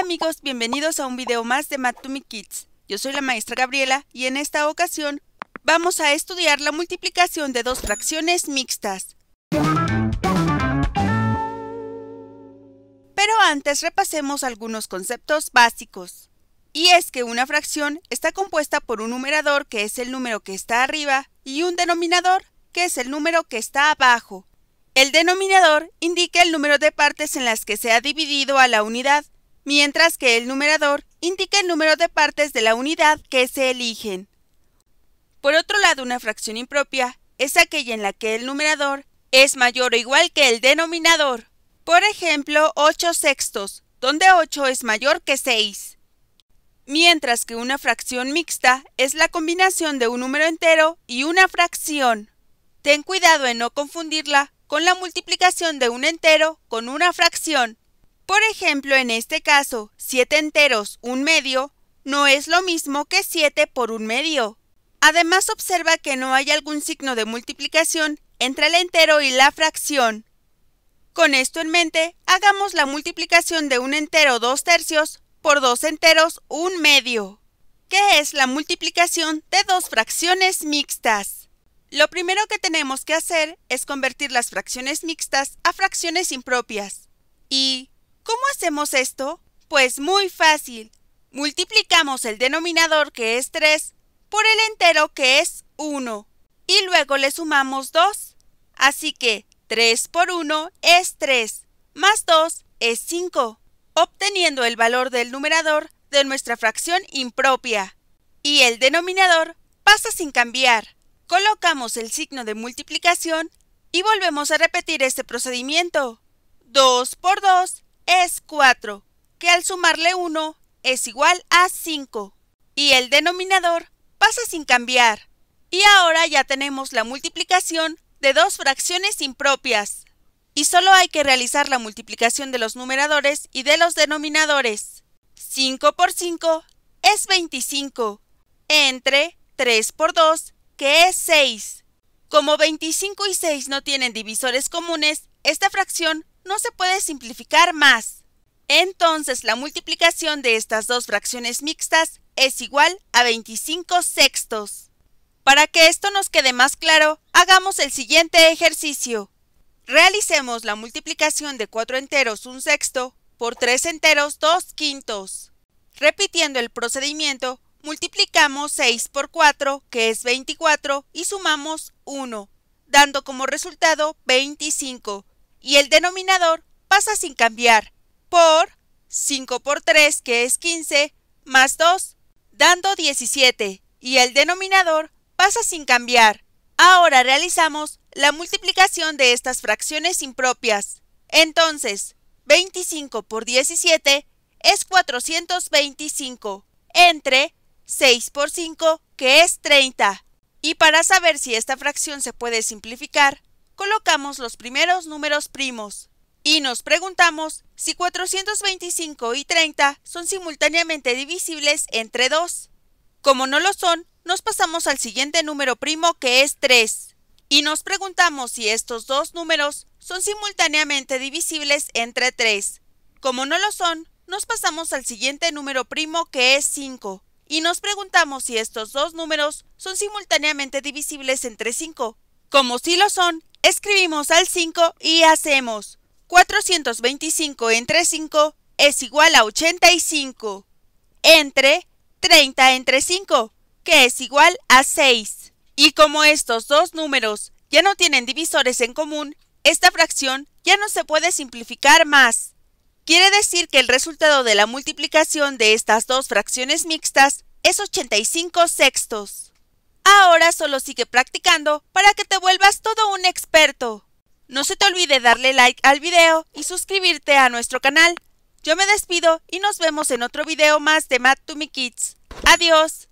Hola amigos, bienvenidos a un video más de Matumi Kids. Yo soy la maestra Gabriela y en esta ocasión vamos a estudiar la multiplicación de dos fracciones mixtas. Pero antes repasemos algunos conceptos básicos. Y es que una fracción está compuesta por un numerador que es el número que está arriba y un denominador que es el número que está abajo. El denominador indica el número de partes en las que se ha dividido a la unidad mientras que el numerador indica el número de partes de la unidad que se eligen. Por otro lado, una fracción impropia es aquella en la que el numerador es mayor o igual que el denominador. Por ejemplo, 8 sextos, donde 8 es mayor que 6. Mientras que una fracción mixta es la combinación de un número entero y una fracción. Ten cuidado en no confundirla con la multiplicación de un entero con una fracción, por ejemplo, en este caso, 7 enteros, un medio, no es lo mismo que 7 por un medio. Además, observa que no hay algún signo de multiplicación entre el entero y la fracción. Con esto en mente, hagamos la multiplicación de un entero 2 tercios por dos enteros un medio, que es la multiplicación de dos fracciones mixtas. Lo primero que tenemos que hacer es convertir las fracciones mixtas a fracciones impropias. Y, ¿Cómo hacemos esto? Pues muy fácil. Multiplicamos el denominador que es 3 por el entero que es 1 y luego le sumamos 2. Así que 3 por 1 es 3 más 2 es 5, obteniendo el valor del numerador de nuestra fracción impropia. Y el denominador pasa sin cambiar. Colocamos el signo de multiplicación y volvemos a repetir este procedimiento. 2 por 2 es 4, que al sumarle 1 es igual a 5. Y el denominador pasa sin cambiar. Y ahora ya tenemos la multiplicación de dos fracciones impropias. Y solo hay que realizar la multiplicación de los numeradores y de los denominadores. 5 por 5 es 25, entre 3 por 2, que es 6. Como 25 y 6 no tienen divisores comunes, esta fracción no se puede simplificar más. Entonces la multiplicación de estas dos fracciones mixtas es igual a 25 sextos. Para que esto nos quede más claro, hagamos el siguiente ejercicio. Realicemos la multiplicación de 4 enteros 1 sexto por 3 enteros 2 quintos. Repitiendo el procedimiento, multiplicamos 6 por 4, que es 24, y sumamos 1, dando como resultado 25, y el denominador pasa sin cambiar por 5 por 3, que es 15, más 2, dando 17, y el denominador pasa sin cambiar. Ahora realizamos la multiplicación de estas fracciones impropias. Entonces, 25 por 17 es 425, entre 6 por 5, que es 30. Y para saber si esta fracción se puede simplificar, colocamos los primeros números primos y nos preguntamos si 425 y 30 son simultáneamente divisibles entre 2. Como no lo son, nos pasamos al siguiente número primo que es 3 y nos preguntamos si estos dos números son simultáneamente divisibles entre 3. Como no lo son, nos pasamos al siguiente número primo que es 5 y nos preguntamos si estos dos números son simultáneamente divisibles entre 5. Como sí lo son, escribimos al 5 y hacemos 425 entre 5 es igual a 85 entre 30 entre 5, que es igual a 6. Y como estos dos números ya no tienen divisores en común, esta fracción ya no se puede simplificar más. Quiere decir que el resultado de la multiplicación de estas dos fracciones mixtas es 85 sextos. Ahora solo sigue practicando para que te vuelvas todo un experto. No se te olvide darle like al video y suscribirte a nuestro canal. Yo me despido y nos vemos en otro video más de Math to Me Kids. Adiós.